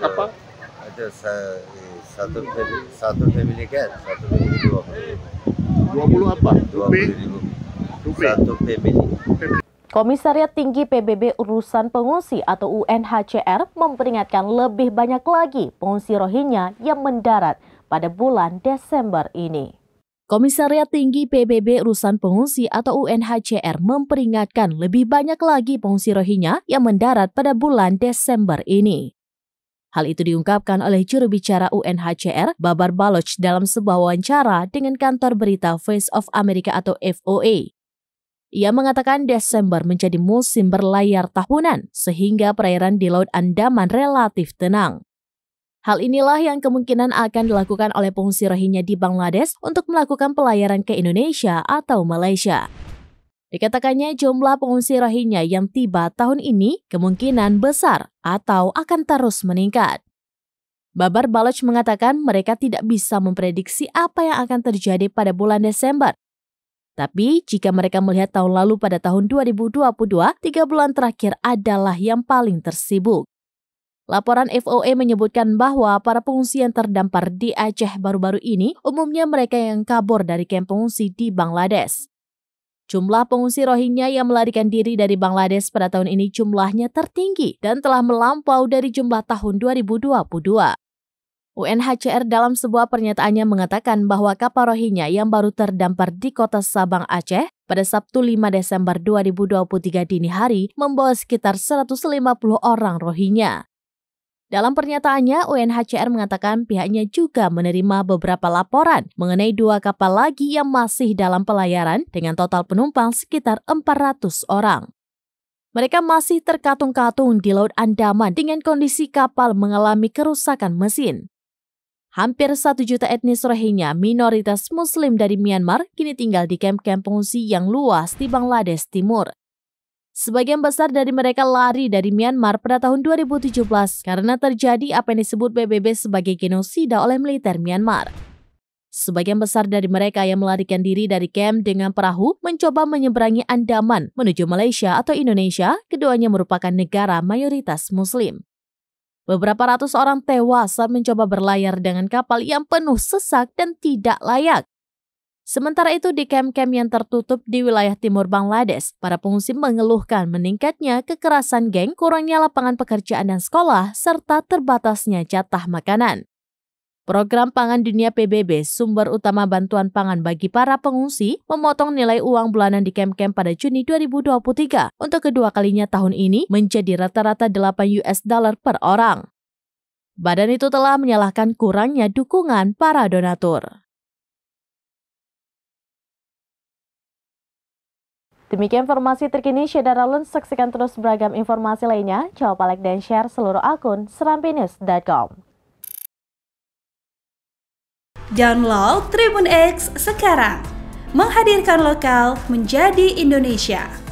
apa ada eh, satu satu family kan satu family dua dua puluh apa dua puluh ribu satu family Komisariat Tinggi PBB Urusan Pengungsi atau UNHCR memperingatkan lebih banyak lagi pengungsi Rohingya yang mendarat pada bulan Desember ini. Komisariat Tinggi PBB Urusan Pengungsi atau UNHCR memperingatkan lebih banyak lagi pengungsi Rohingya yang mendarat pada bulan Desember ini. Hal itu diungkapkan oleh juru bicara UNHCR Babar Baloch dalam sebuah wawancara dengan kantor berita Face of America atau FOA. Ia mengatakan Desember menjadi musim berlayar tahunan, sehingga perairan di Laut Andaman relatif tenang. Hal inilah yang kemungkinan akan dilakukan oleh pengungsi Rohingya di Bangladesh untuk melakukan pelayaran ke Indonesia atau Malaysia. Dikatakannya jumlah pengungsi Rohingya yang tiba tahun ini kemungkinan besar atau akan terus meningkat. Babar Baloch mengatakan mereka tidak bisa memprediksi apa yang akan terjadi pada bulan Desember. Tapi jika mereka melihat tahun lalu pada tahun 2022, tiga bulan terakhir adalah yang paling tersibuk. Laporan FOE menyebutkan bahwa para pengungsi yang terdampar di Aceh baru-baru ini umumnya mereka yang kabur dari kamp pengungsi di Bangladesh. Jumlah pengungsi Rohingya yang melarikan diri dari Bangladesh pada tahun ini jumlahnya tertinggi dan telah melampau dari jumlah tahun 2022. UNHCR dalam sebuah pernyataannya mengatakan bahwa kapal Rohingya yang baru terdampar di kota Sabang Aceh pada Sabtu 5 Desember 2023 dini hari membawa sekitar 150 orang Rohingya. Dalam pernyataannya, UNHCR mengatakan pihaknya juga menerima beberapa laporan mengenai dua kapal lagi yang masih dalam pelayaran dengan total penumpang sekitar 400 orang. Mereka masih terkatung-katung di Laut Andaman dengan kondisi kapal mengalami kerusakan mesin. Hampir satu juta etnis Rohingya, minoritas Muslim dari Myanmar, kini tinggal di kamp-kamp pengungsi yang luas di Bangladesh Timur. Sebagian besar dari mereka lari dari Myanmar pada tahun 2017 karena terjadi apa yang disebut PBB sebagai genosida oleh militer Myanmar. Sebagian besar dari mereka yang melarikan diri dari camp dengan perahu mencoba menyeberangi Andaman menuju Malaysia atau Indonesia, keduanya merupakan negara mayoritas muslim. Beberapa ratus orang tewas saat mencoba berlayar dengan kapal yang penuh sesak dan tidak layak Sementara itu di kem-kem yang tertutup di wilayah timur Bangladesh, para pengungsi mengeluhkan meningkatnya kekerasan geng, kurangnya lapangan pekerjaan dan sekolah, serta terbatasnya jatah makanan. Program Pangan Dunia PBB, sumber utama bantuan pangan bagi para pengungsi, memotong nilai uang bulanan di kem-kem pada Juni 2023 untuk kedua kalinya tahun ini menjadi rata-rata 8 US dollar per orang. Badan itu telah menyalahkan kurangnya dukungan para donatur. Demikian informasi terkini Syeda Ralun, saksikan terus beragam informasi lainnya. Jawab like dan share seluruh akun serampinews.com. Download Tribun X sekarang. Menghadirkan lokal menjadi Indonesia.